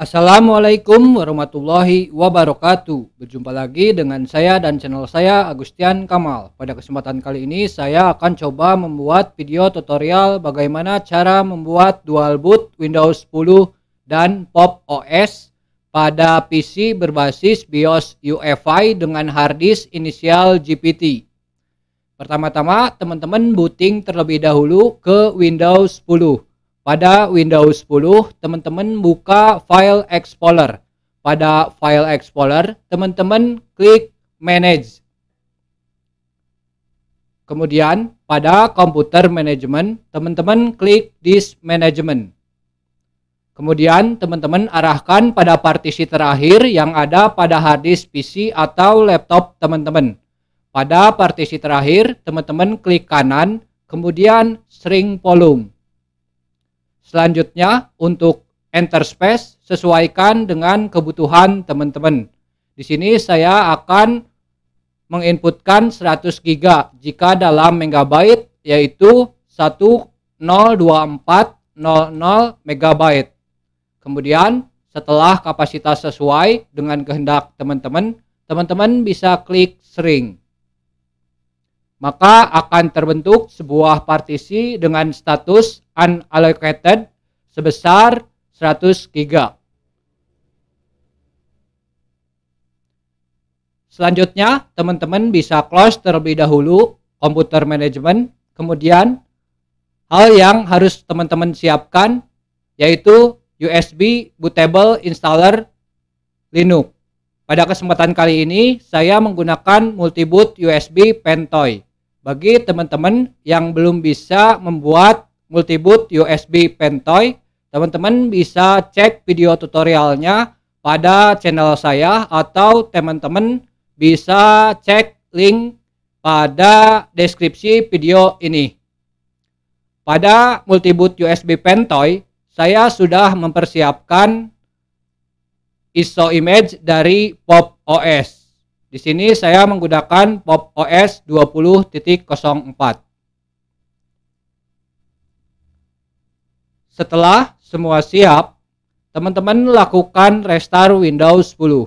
Assalamualaikum warahmatullahi wabarakatuh. Berjumpa lagi dengan saya dan channel saya Agustian Kamal. Pada kesempatan kali ini saya akan coba membuat video tutorial bagaimana cara membuat dual boot Windows 10 dan Pop OS pada PC berbasis BIOS UEFI dengan harddisk inisial GPT. Pertama-tama, teman-teman booting terlebih dahulu ke Windows 10. Pada Windows 10, teman-teman buka File Explorer. Pada File Explorer, teman-teman klik Manage. Kemudian, pada Computer Management, teman-teman klik Disk Management. Kemudian, teman-teman arahkan pada partisi terakhir yang ada pada hard disk PC atau laptop teman-teman. Pada partisi terakhir, teman-teman klik kanan, kemudian Shrink Volume. Selanjutnya untuk enter space sesuaikan dengan kebutuhan teman-teman. Di sini saya akan menginputkan 100 GB jika dalam megabyte yaitu 102400 MB. Kemudian setelah kapasitas sesuai dengan kehendak teman-teman, teman-teman bisa klik shrink. Maka akan terbentuk sebuah partisi dengan status unallocated sebesar 100 giga. Selanjutnya, teman-teman bisa close terlebih dahulu komputer manajemen. Kemudian, hal yang harus teman-teman siapkan yaitu USB bootable installer Linux. Pada kesempatan kali ini, saya menggunakan multiboot USB Pentoy. Bagi teman-teman yang belum bisa membuat multiboot USB Pentoy. Teman-teman bisa cek video tutorialnya pada channel saya atau teman-teman bisa cek link pada deskripsi video ini. Pada multiboot USB Pentoy, saya sudah mempersiapkan ISO image dari Pop OS. Di sini saya menggunakan Pop OS 20.04. Setelah semua siap, teman-teman lakukan restart Windows 10.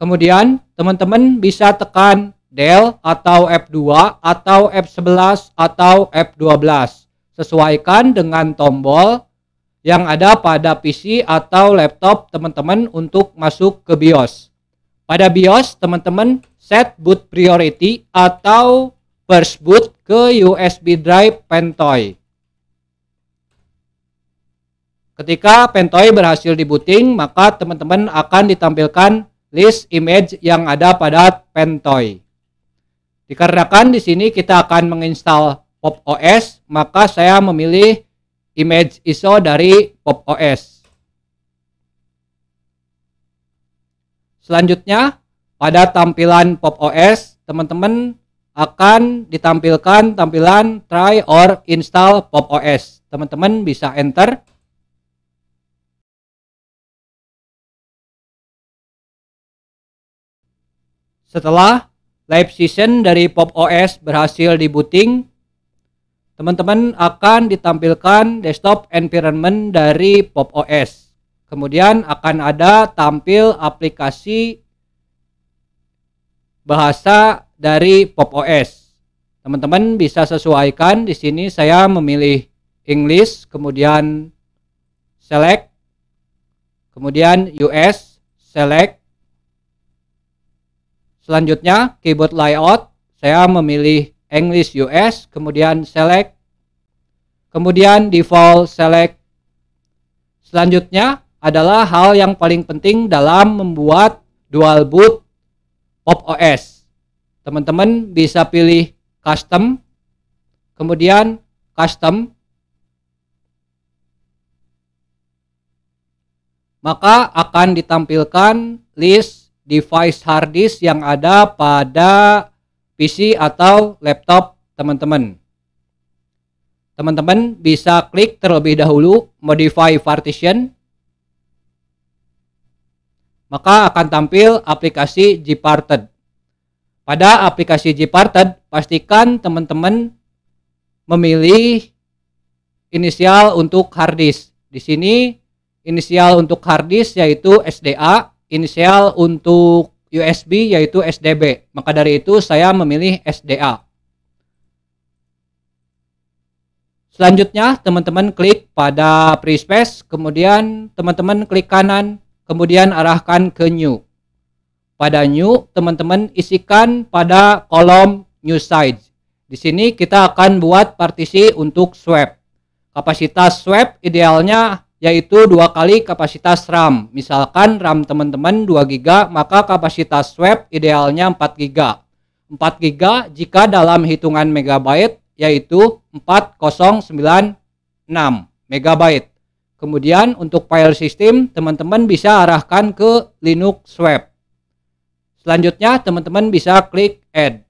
Kemudian, teman-teman bisa tekan Del atau F2 atau F11 atau F12. Sesuaikan dengan tombol yang ada pada PC atau laptop teman-teman untuk masuk ke BIOS. Pada BIOS, teman-teman set boot priority atau first boot ke USB drive Pentoy. Ketika Pentoy berhasil dibooting, maka teman-teman akan ditampilkan list image yang ada pada Pentoy. Dikarenakan di sini kita akan menginstal Pop OS, maka saya memilih image ISO dari Pop OS. Selanjutnya, pada tampilan Pop OS, teman-teman akan ditampilkan tampilan try or install Pop OS. Teman-teman bisa enter. Setelah live session dari Pop OS berhasil dibooting, teman-teman akan ditampilkan desktop environment dari Pop OS. Kemudian akan ada tampil aplikasi bahasa dari Pop OS. Teman-teman bisa sesuaikan di sini saya memilih English, kemudian select, kemudian US, select. Selanjutnya keyboard layout, saya memilih English US, kemudian select, kemudian default select. Selanjutnya adalah hal yang paling penting dalam membuat dual boot Pop OS. Teman-teman bisa pilih custom, kemudian custom. Maka akan ditampilkan list device hard disk yang ada pada PC atau laptop teman-teman. Teman-teman bisa klik terlebih dahulu modify partition maka akan tampil aplikasi Gparted. Pada aplikasi Gparted, pastikan teman-teman memilih inisial untuk harddisk. Di sini inisial untuk harddisk yaitu SDA, inisial untuk USB yaitu SDB. Maka dari itu saya memilih SDA. Selanjutnya, teman-teman klik pada free space, kemudian teman-teman klik kanan kemudian arahkan ke new. Pada new, teman-teman isikan pada kolom new size. Di sini kita akan buat partisi untuk swap. Kapasitas swap idealnya yaitu dua kali kapasitas RAM. Misalkan RAM teman-teman 2 GB, maka kapasitas swap idealnya 4 GB. 4 GB jika dalam hitungan megabyte yaitu 4096 megabyte. Kemudian untuk file system, teman-teman bisa arahkan ke Linux Web. Selanjutnya, teman-teman bisa klik Add.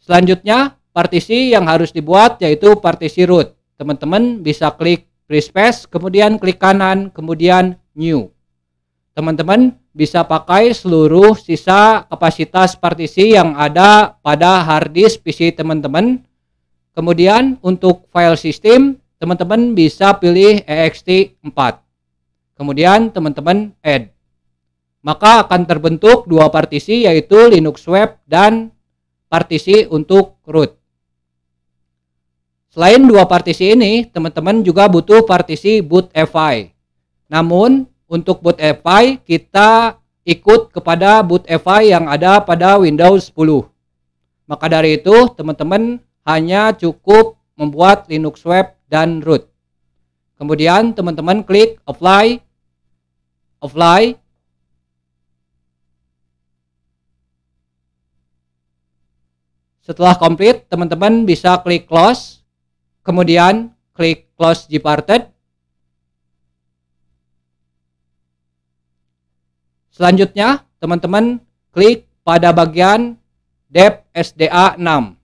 Selanjutnya, partisi yang harus dibuat yaitu partisi root. Teman-teman bisa klik free space, kemudian klik kanan, kemudian New. Teman-teman bisa pakai seluruh sisa kapasitas partisi yang ada pada hard disk PC teman-teman. Kemudian untuk file system, teman-teman bisa pilih EXT 4. Kemudian teman-teman add. Maka akan terbentuk dua partisi yaitu Linux Web dan partisi untuk root. Selain dua partisi ini, teman-teman juga butuh partisi boot .fi. Namun, untuk boot .fi kita ikut kepada boot .fi yang ada pada Windows 10. Maka dari itu, teman-teman hanya cukup membuat Linux Web dan root. Kemudian teman-teman klik apply, apply. Setelah komplit, teman-teman bisa klik close, kemudian klik close departed. Selanjutnya, teman-teman klik pada bagian dev SDA 6.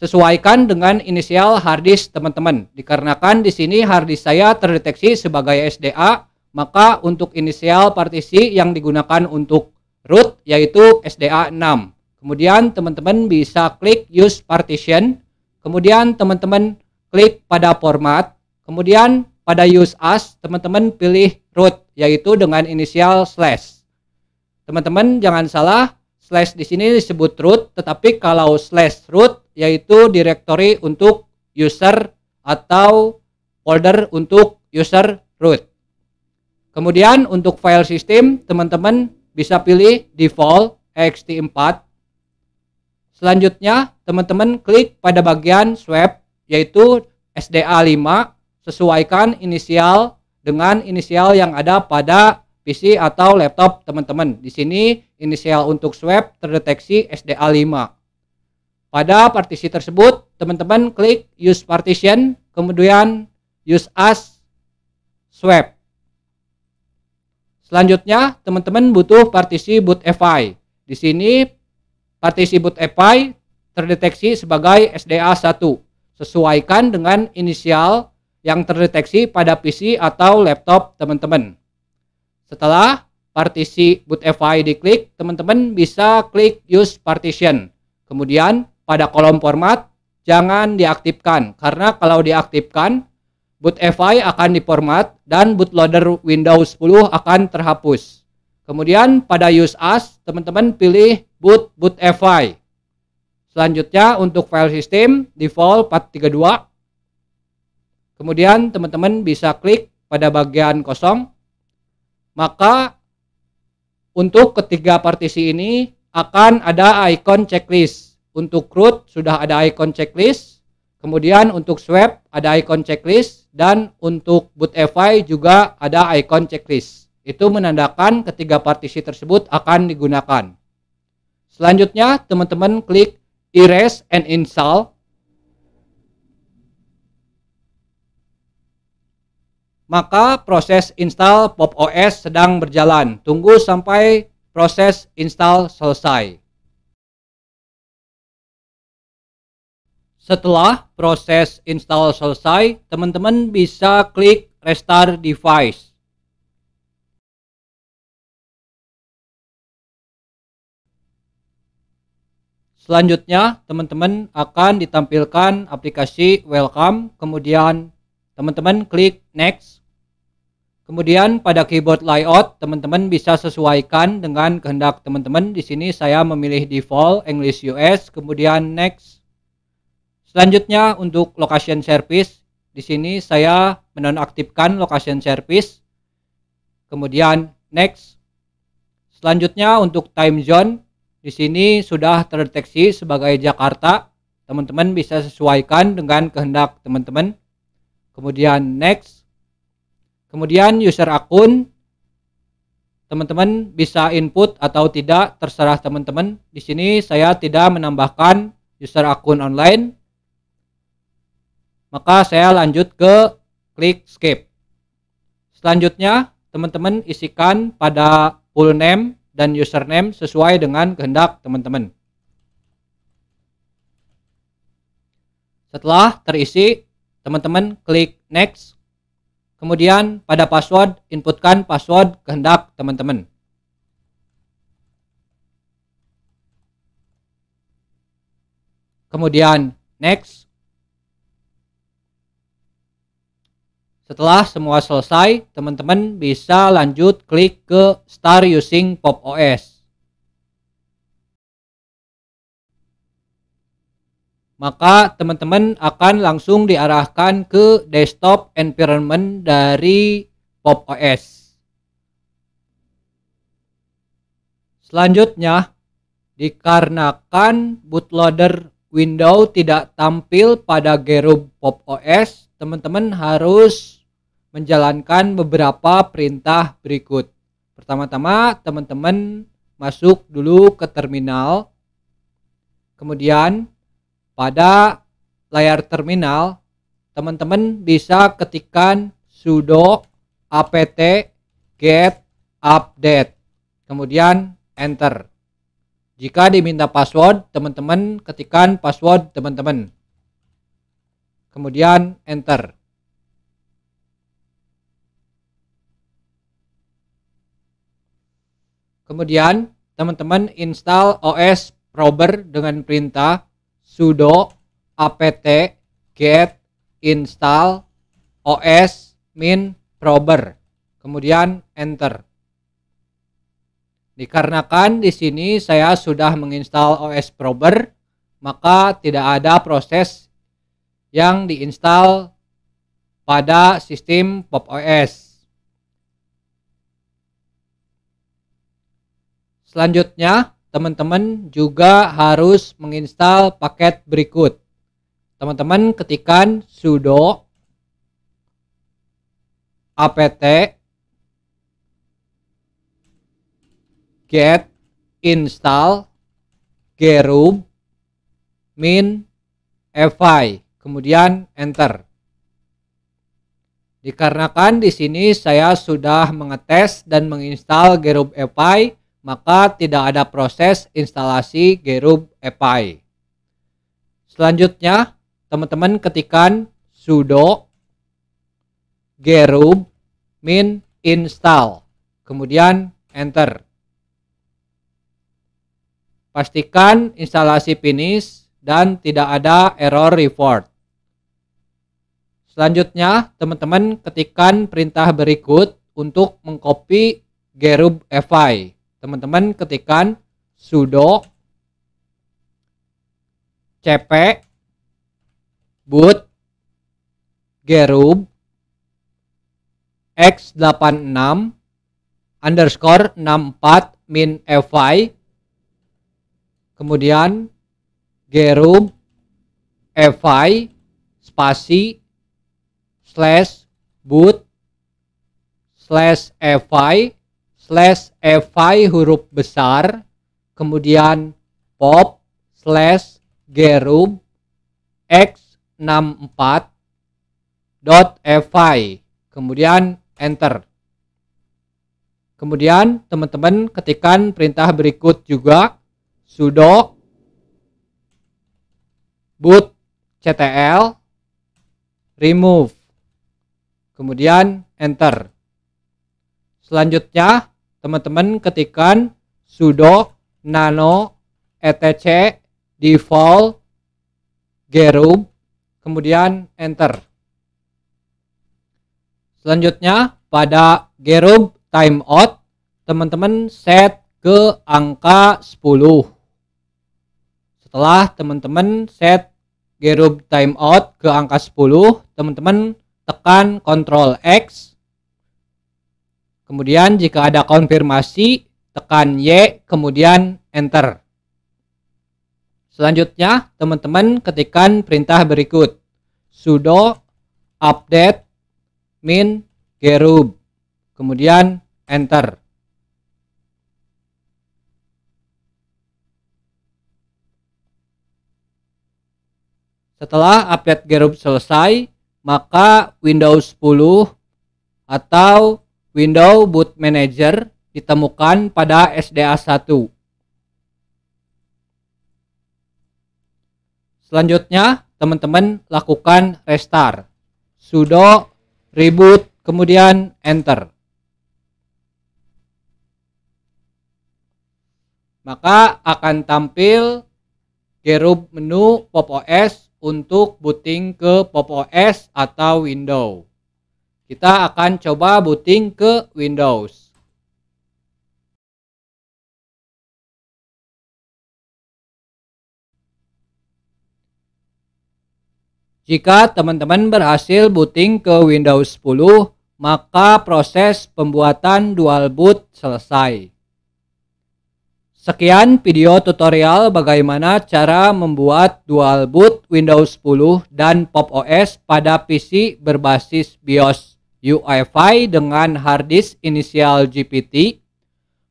Sesuaikan dengan inisial harddisk teman-teman. Dikarenakan di sini harddisk saya terdeteksi sebagai SDA, maka untuk inisial partisi yang digunakan untuk root yaitu SDA 6. Kemudian teman-teman bisa klik use partition, kemudian teman-teman klik pada format, kemudian pada use as teman-teman pilih root yaitu dengan inisial slash. Teman-teman jangan salah slash di sini disebut root, tetapi kalau slash root yaitu direktori untuk user atau folder untuk user root. Kemudian untuk file system, teman-teman bisa pilih default ext4. Selanjutnya, teman-teman klik pada bagian swap yaitu SDA5, sesuaikan inisial dengan inisial yang ada pada PC atau laptop teman-teman. Di sini inisial untuk swab terdeteksi SDA 5. Pada partisi tersebut, teman-teman klik use partition, kemudian use as swab. Selanjutnya, teman-teman butuh partisi boot FI. Di sini partisi boot FI terdeteksi sebagai SDA 1. Sesuaikan dengan inisial yang terdeteksi pada PC atau laptop teman-teman. Setelah partisi Boot FI diklik, teman-teman bisa klik use partition. Kemudian pada kolom format jangan diaktifkan karena kalau diaktifkan Boot FI akan diformat dan bootloader Windows 10 akan terhapus. Kemudian pada use as, teman-teman pilih boot Boot FI. Selanjutnya untuk file system default 432. Kemudian teman-teman bisa klik pada bagian kosong maka untuk ketiga partisi ini akan ada icon checklist. Untuk root sudah ada icon checklist, kemudian untuk swap ada icon checklist, dan untuk bootfi juga ada icon checklist. Itu menandakan ketiga partisi tersebut akan digunakan. Selanjutnya, teman-teman klik erase and install maka proses install Pop OS sedang berjalan. Tunggu sampai proses install selesai. Setelah proses install selesai, teman-teman bisa klik restart device. Selanjutnya, teman-teman akan ditampilkan aplikasi Welcome, kemudian teman-teman klik Next. Kemudian pada keyboard layout teman-teman bisa sesuaikan dengan kehendak teman-teman. Di sini saya memilih default English US, kemudian next. Selanjutnya untuk location service, di sini saya menonaktifkan location service. Kemudian next. Selanjutnya untuk time zone, di sini sudah terdeteksi sebagai Jakarta. Teman-teman bisa sesuaikan dengan kehendak teman-teman. Kemudian next. Kemudian user akun teman-teman bisa input atau tidak terserah teman-teman. Di sini saya tidak menambahkan user akun online. Maka saya lanjut ke klik skip. Selanjutnya, teman-teman isikan pada full name dan username sesuai dengan kehendak teman-teman. Setelah terisi, teman-teman klik next Kemudian pada password, inputkan password kehendak teman-teman. Kemudian next. Setelah semua selesai, teman-teman bisa lanjut klik ke start using pop OS. maka teman-teman akan langsung diarahkan ke desktop environment dari Pop OS. Selanjutnya, dikarenakan bootloader window tidak tampil pada Gerub Pop OS, teman-teman harus menjalankan beberapa perintah berikut. Pertama-tama, teman-teman masuk dulu ke terminal. Kemudian, pada layar terminal, teman-teman bisa ketikkan sudo apt get update, kemudian enter. Jika diminta password, teman-teman ketikkan password teman-teman. Kemudian enter. Kemudian, teman-teman install OS Prober dengan perintah sudo apt get install os min prober kemudian enter dikarenakan di sini saya sudah menginstal os prober maka tidak ada proses yang diinstal pada sistem Pop OS. Selanjutnya, teman-teman juga harus menginstal paket berikut. Teman-teman ketikan sudo apt get install gerum min fi kemudian enter. Dikarenakan di sini saya sudah mengetes dan menginstal gerum fi maka tidak ada proses instalasi Gerub EPI. Selanjutnya, teman-teman ketikan sudo gerub min install, kemudian enter. Pastikan instalasi finish dan tidak ada error report. Selanjutnya, teman-teman ketikkan perintah berikut untuk mengcopy Gerub EPI teman-teman ketikan sudo cp boot gerub x86 underscore 64 min fi kemudian gerub fi spasi slash boot slash fi slash fi huruf besar kemudian pop slash gerub x64 dot fi kemudian enter kemudian teman-teman ketikan perintah berikut juga sudo boot ctl remove kemudian enter selanjutnya Teman-teman ketikan sudo nano etc default gerub kemudian enter. Selanjutnya pada gerub timeout teman-teman set ke angka 10. Setelah teman-teman set gerub timeout ke angka 10, teman-teman tekan Ctrl X Kemudian jika ada konfirmasi, tekan Y, kemudian Enter. Selanjutnya, teman-teman ketikkan perintah berikut. sudo update min gerub. Kemudian Enter. Setelah update Gerub selesai, maka Windows 10 atau Windows Boot Manager ditemukan pada SDA 1. Selanjutnya, teman-teman lakukan restart. Sudo reboot kemudian enter. Maka akan tampil gerub menu PopOS untuk booting ke PopOS atau Windows. Kita akan coba booting ke Windows. Jika teman-teman berhasil booting ke Windows 10, maka proses pembuatan dual boot selesai. Sekian video tutorial bagaimana cara membuat dual boot Windows 10 dan Pop! OS pada PC berbasis BIOS. UEFI dengan harddisk inisial GPT.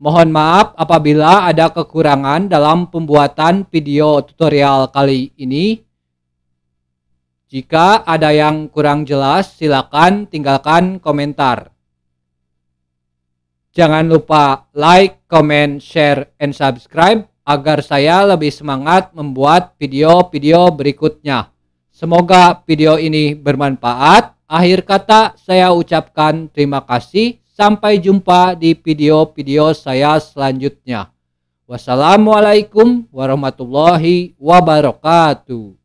Mohon maaf apabila ada kekurangan dalam pembuatan video tutorial kali ini. Jika ada yang kurang jelas, silakan tinggalkan komentar. Jangan lupa like, comment, share, and subscribe agar saya lebih semangat membuat video-video berikutnya. Semoga video ini bermanfaat. Akhir kata, saya ucapkan terima kasih. Sampai jumpa di video-video saya selanjutnya. Wassalamualaikum warahmatullahi wabarakatuh.